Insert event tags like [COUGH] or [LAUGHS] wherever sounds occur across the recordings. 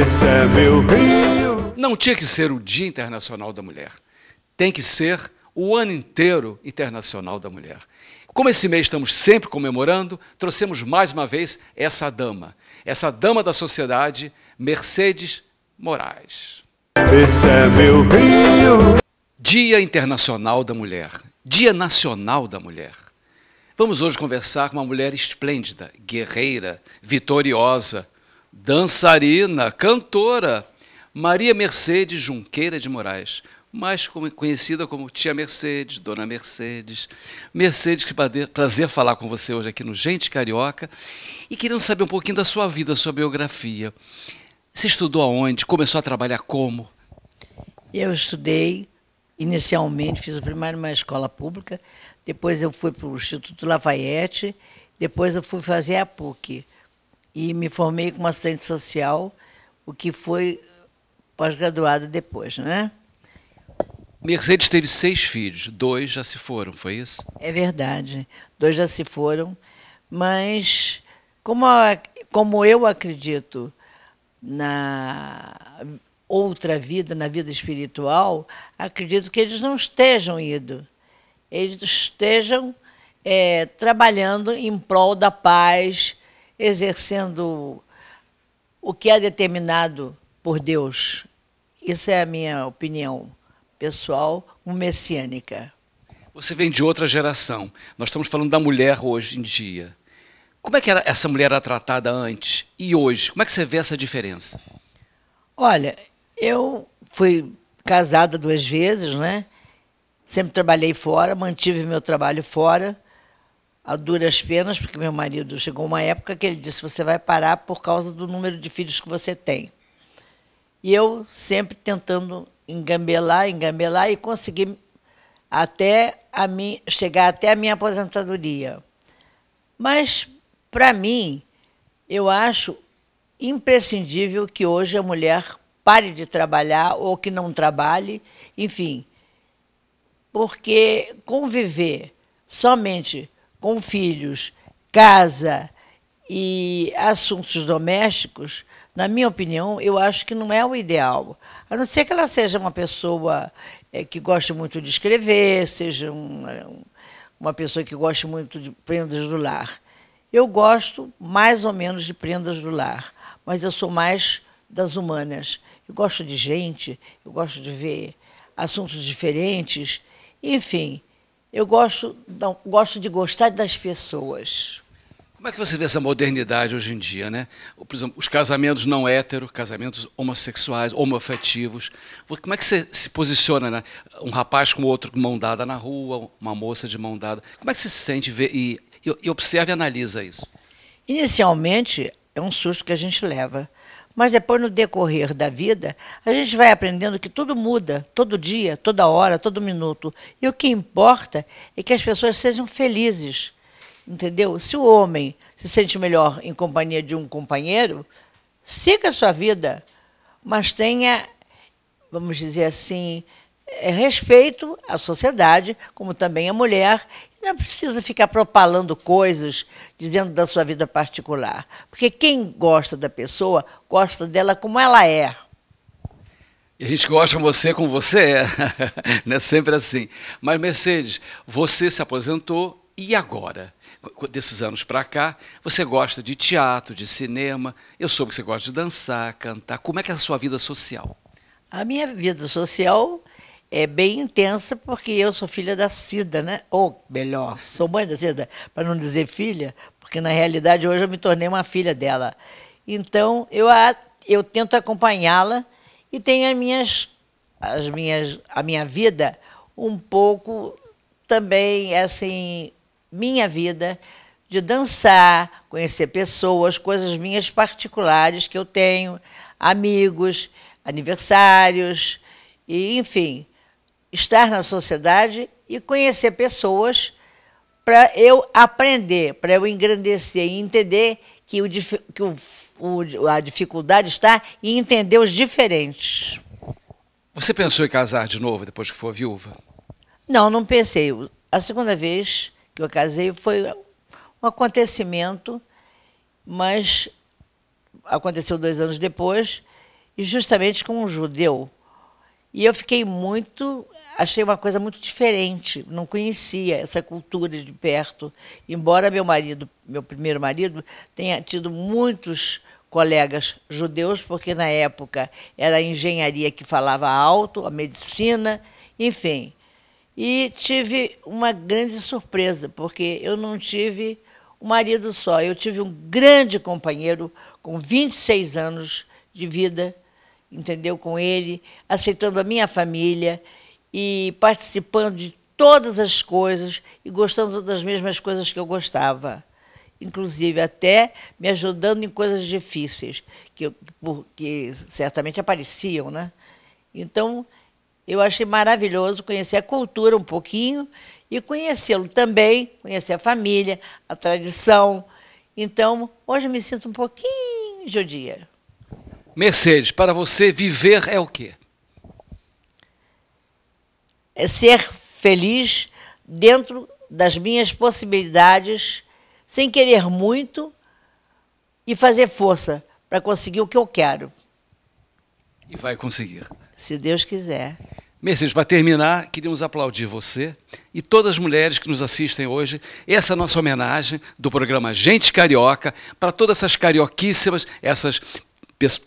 Esse é meu Rio. Não tinha que ser o Dia Internacional da Mulher. Tem que ser o ano inteiro Internacional da Mulher. Como esse mês estamos sempre comemorando, trouxemos mais uma vez essa dama, essa dama da sociedade, Mercedes Moraes. Esse é meu Rio. Dia Internacional da Mulher, Dia Nacional da Mulher. Vamos hoje conversar com uma mulher esplêndida, guerreira, vitoriosa, dançarina, cantora Maria Mercedes Junqueira de Moraes, mais conhecida como Tia Mercedes, Dona Mercedes. Mercedes, que prazer falar com você hoje aqui no Gente Carioca e querendo saber um pouquinho da sua vida, sua biografia. Você estudou aonde? Começou a trabalhar como? Eu estudei, inicialmente, fiz o primário numa escola pública, depois eu fui para o Instituto Lafayette, depois eu fui fazer a PUC e me formei como assistente social, o que foi pós-graduada depois, né? Mercedes teve seis filhos, dois já se foram, foi isso? É verdade, dois já se foram, mas como, a, como eu acredito na outra vida, na vida espiritual, acredito que eles não estejam ido, eles estejam é, trabalhando em prol da paz, exercendo o que é determinado por Deus. Isso é a minha opinião pessoal, messiânica. Você vem de outra geração. Nós estamos falando da mulher hoje em dia. Como é que era, essa mulher era tratada antes e hoje? Como é que você vê essa diferença? Olha, eu fui casada duas vezes, né? Sempre trabalhei fora, mantive meu trabalho fora a duras penas, porque meu marido chegou uma época que ele disse: você vai parar por causa do número de filhos que você tem. E eu sempre tentando engambelar, engambelar e consegui até a mim, chegar até a minha aposentadoria. Mas para mim, eu acho imprescindível que hoje a mulher pare de trabalhar ou que não trabalhe, enfim, porque conviver somente com filhos, casa e assuntos domésticos, na minha opinião, eu acho que não é o ideal. A não ser que ela seja uma pessoa eh, que goste muito de escrever, seja uma uma pessoa que goste muito de prendas do lar. Eu gosto mais ou menos de prendas do lar, mas eu sou mais das humanas. Eu gosto de gente, eu gosto de ver assuntos diferentes, enfim. Eu gosto, não, gosto de gostar das pessoas. Como é que você vê essa modernidade hoje em dia, né? Por exemplo, os casamentos não hétero, casamentos homossexuais, homoafetivos. Como é que você se posiciona, né? Um rapaz com outro mão dada na rua, uma moça de mão dada. Como é que você se sente vê, e, e observa e analisa isso? Inicialmente, é um susto que a gente leva mas depois, no decorrer da vida, a gente vai aprendendo que tudo muda, todo dia, toda hora, todo minuto. E o que importa é que as pessoas sejam felizes. Entendeu? Se o homem se sente melhor em companhia de um companheiro, siga a sua vida, mas tenha, vamos dizer assim, é, respeito à sociedade, como também à mulher, não precisa ficar propalando coisas dizendo da sua vida particular. Porque quem gosta da pessoa, gosta dela como ela é. E a gente gosta de você como você é. [LAUGHS] não é sempre assim. Mas, Mercedes, você se aposentou e agora? Desses anos para cá, você gosta de teatro, de cinema. Eu soube que você gosta de dançar, cantar. Como é que é a sua vida social? A minha vida social é bem intensa, porque eu sou filha da Cida, né? Ou melhor, sou mãe da Cida, para não dizer filha, porque na realidade hoje eu me tornei uma filha dela. Então eu, a, eu tento acompanhá-la e tenho as minhas, as minhas, a minha vida um pouco também assim minha vida de dançar, conhecer pessoas, coisas minhas particulares que eu tenho, amigos, aniversários e enfim estar na sociedade e conhecer pessoas para eu aprender, para eu engrandecer e entender que, o, que o, o, a dificuldade está em entender os diferentes. Você pensou em casar de novo depois que for viúva? Não, não pensei. A segunda vez que eu casei foi um acontecimento, mas aconteceu dois anos depois, e justamente com um judeu. E eu fiquei muito achei uma coisa muito diferente. Não conhecia essa cultura de perto. Embora meu marido, meu primeiro marido, tenha tido muitos colegas judeus, porque na época era a engenharia que falava alto, a medicina, enfim. E tive uma grande surpresa, porque eu não tive um marido só, eu tive um grande companheiro com 26 anos de vida, entendeu? Com ele, aceitando a minha família e participando de todas as coisas e gostando das mesmas coisas que eu gostava, inclusive até me ajudando em coisas difíceis que, que certamente apareciam, né? Então eu achei maravilhoso conhecer a cultura um pouquinho e conhecê-lo também, conhecer a família, a tradição. Então hoje me sinto um pouquinho judia. Mercedes, para você viver é o quê? É ser feliz dentro das minhas possibilidades, sem querer muito e fazer força para conseguir o que eu quero. E vai conseguir. Se Deus quiser. Mercedes, para terminar, queríamos aplaudir você e todas as mulheres que nos assistem hoje. Essa é a nossa homenagem do programa Gente Carioca para todas essas carioquíssimas, essas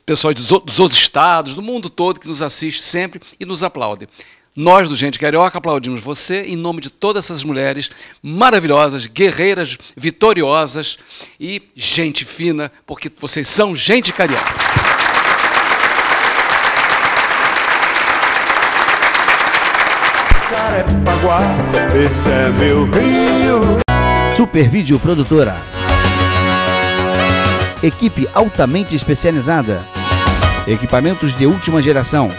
pessoas dos outros estados, do mundo todo que nos assiste sempre e nos aplaudem. Nós do Gente Carioca aplaudimos você em nome de todas essas mulheres maravilhosas, guerreiras, vitoriosas e gente fina, porque vocês são gente carioca. Jacarepaguá, esse é meu rio. Produtora. Equipe altamente especializada. Equipamentos de última geração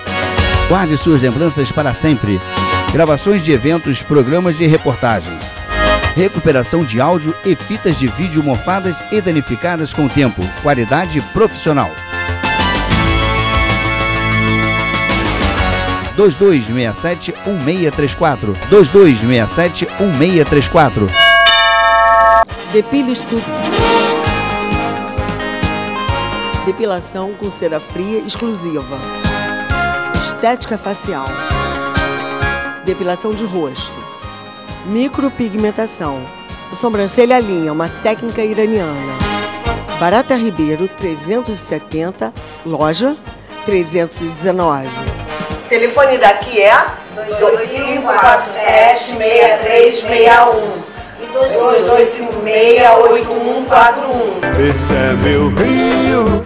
Guarde suas lembranças para sempre. Gravações de eventos, programas e reportagens. Recuperação de áudio e fitas de vídeo morfadas e danificadas com o tempo. Qualidade profissional. 2267 1634 2267 1634 Depile tudo. Depilação com cera fria exclusiva estética facial, depilação de rosto, micropigmentação, sobrancelha linha, uma técnica iraniana. Barata Ribeiro, 370, loja 319. O telefone daqui é 2547-6361 e 2256-8141. Esse é meu rio.